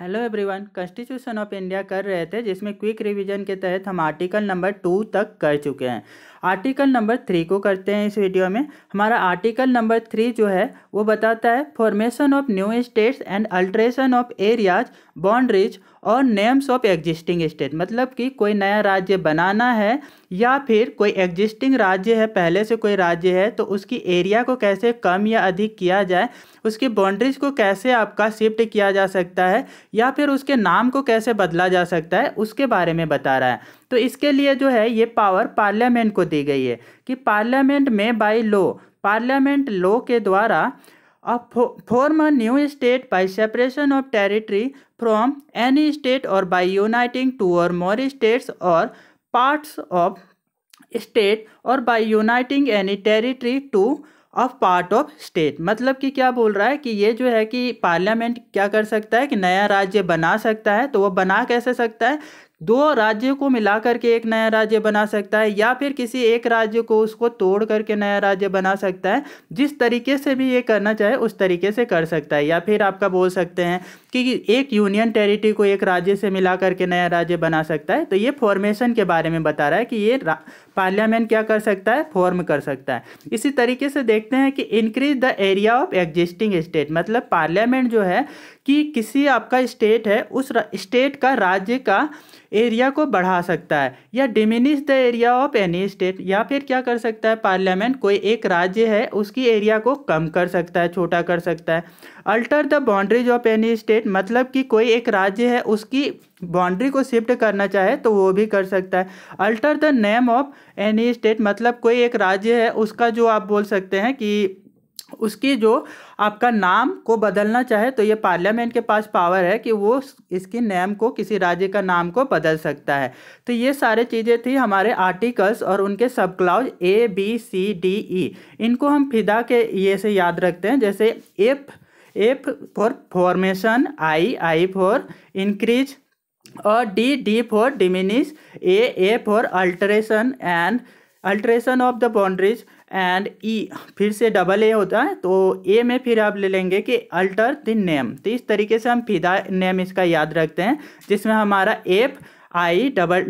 Hello everyone constitution of India कर रहे थे जिसमें क्विक रिवीजन के तहत हम आर्टिकल नंबर टू तक कर चुके हैं आर्टिकल नंबर थ्री को करते हैं इस वीडियो में हमारा आर्टिकल नंबर थ्री जो है वो बताता है formation of new states and alteration of areas boundaries और नेम्स ऑफ एग्जिस्टिंग स्टेट मतलब कि कोई नया राज्य बनाना है या फिर कोई एग्जिस्टिंग राज्य है पहले से कोई राज्य है तो उसकी एरिया को कैसे कम या अधिक किया जाए उसकी बाउंड्रीज को कैसे आपका शिफ्ट किया जा सकता है या फिर उसके नाम को कैसे बदला जा सकता है उसके बारे में बता रहा है तो इसके लिए जो है ये पावर पार्लियामेंट को दी गई है कि पार्लियामेंट में बाई लॉ पार्लियामेंट लॉ के द्वारा form a new state by separation of territory from any state or by uniting two or more states or parts of state or by uniting any territory to of part of state मतलब कि क्या बोल रहा है कि ये जो है कि पार्लियामेंट क्या कर सकता है कि नया राज्य बना सकता है तो वो बना कैसे सकता है दो राज्यों को मिलाकर के एक नया राज्य बना सकता है या फिर किसी एक राज्य को उसको तोड़ करके नया राज्य बना सकता है जिस तरीके से भी ये करना चाहे उस तरीके से कर सकता है या फिर आपका बोल सकते हैं कि एक यूनियन टेरिटरी को एक राज्य से मिला करके नया राज्य बना सकता है तो ये फॉर्मेशन के बारे में बता रहा है कि ये पार्लियामेंट क्या कर सकता है फॉर्म कर सकता है इसी तरीके से देखते हैं कि increase the area of existing state मतलब पार्लियामेंट जो है कि किसी आपका स्टेट है उस स्टेट का राज्य का एरिया को बढ़ा सकता है या diminish the area of any state या फिर क्या कर सकता है पार्लियामेंट कोई एक राज्य है उसकी एरिया को कम कर सकता है छोटा कर सकता है alter the boundaries of any state मतलब कि कोई एक राज्य है उसकी बाउंड्री को शिफ्ट करना चाहे तो वो भी कर सकता है alter the name of any state मतलब कोई एक राज्य है उसका जो आप बोल सकते हैं कि उसकी जो आपका नाम को बदलना चाहे तो ये पार्लियामेंट के पास पावर है कि वो इसकी नेम को किसी राज्य का नाम को बदल सकता है तो ये सारे चीज़ें थी हमारे आर्टिकल्स और उनके sub clause A B C D E e। इनको हम फिदा के ये से याद रखते हैं जैसे F F for formation I I for increase और D D for diminish A A for alteration and alteration of the boundaries and E e, फिर से डबल ए होता है तो ए में फिर आप ले लेंगे कि अल्टर द नेम तो इस तरीके से हम फिदा नेम इसका याद रखते हैं जिसमें हमारा F I double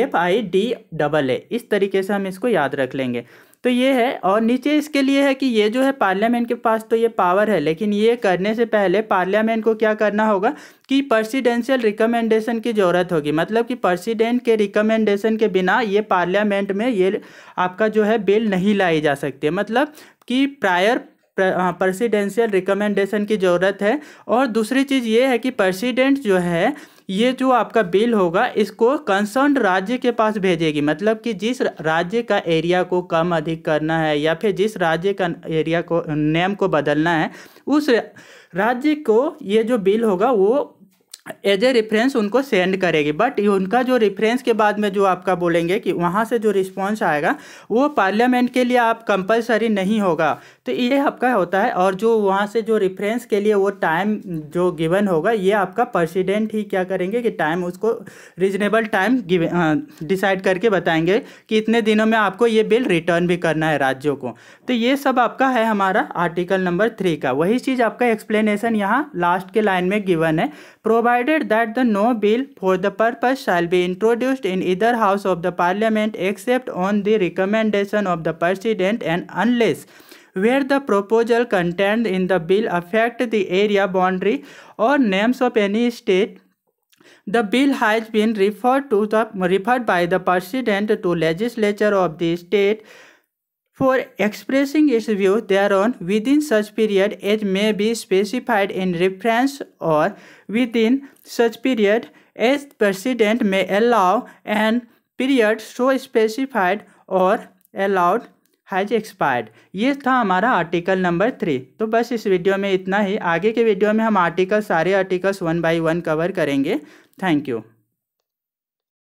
F I D double A इस तरीके से हम इसको याद रख लेंगे तो ये है और नीचे इसके लिए है कि ये जो है पार्लियामेंट के पास तो ये पावर है लेकिन ये करने से पहले पार्लियामेंट को क्या करना होगा कि प्रसिडेंशियल रिकमेंडेशन की ज़रूरत होगी मतलब कि प्रसिडेंट के रिकमेंडेशन के बिना ये पार्लियामेंट में ये आपका जो है बिल नहीं लाई जा सकती मतलब कि प्रायर प्रसिडेंशियल रिकमेंडेशन की ज़रूरत है और दूसरी चीज़ ये है कि प्रसिडेंट जो है ये जो आपका बिल होगा इसको कंसर्न राज्य के पास भेजेगी मतलब कि जिस राज्य का एरिया को कम अधिक करना है या फिर जिस राज्य का एरिया को नेम को बदलना है उस राज्य को ये जो बिल होगा वो एज ए रेफरेंस उनको सेंड करेगी बट उनका जो रेफरेंस के बाद में जो आपका बोलेंगे कि वहाँ से जो रिस्पॉन्स आएगा वो पार्लियामेंट के लिए आप कंपलसरी नहीं होगा तो ये आपका होता है और जो वहाँ से जो रेफरेंस के लिए वो टाइम जो गिवन होगा ये आपका प्रेसिडेंट ही क्या करेंगे कि टाइम उसको रिजनेबल टाइम डिसाइड करके बताएंगे कि इतने दिनों में आपको ये बिल रिटर्न भी करना है राज्यों को तो ये सब आपका है हमारा आर्टिकल नंबर थ्री का वही चीज़ आपका एक्सप्लेनेशन यहाँ लास्ट के लाइन में गिवन है provide provided that the no bill for the purpose shall be introduced in either house of the parliament except on the recommendation of the president and unless where the proposal contained in the bill affect the area boundary or names of any state the bill has been referred to the referred by the president to legislature of the state For expressing its view thereon within such period as may be specified in reference or within such period as precedent may allow and period so specified और allowed has expired ये था हमारा article number three तो बस इस video में इतना ही आगे के वीडियो में हम आर्टिकल सारे articles one by one cover करेंगे थैंक यू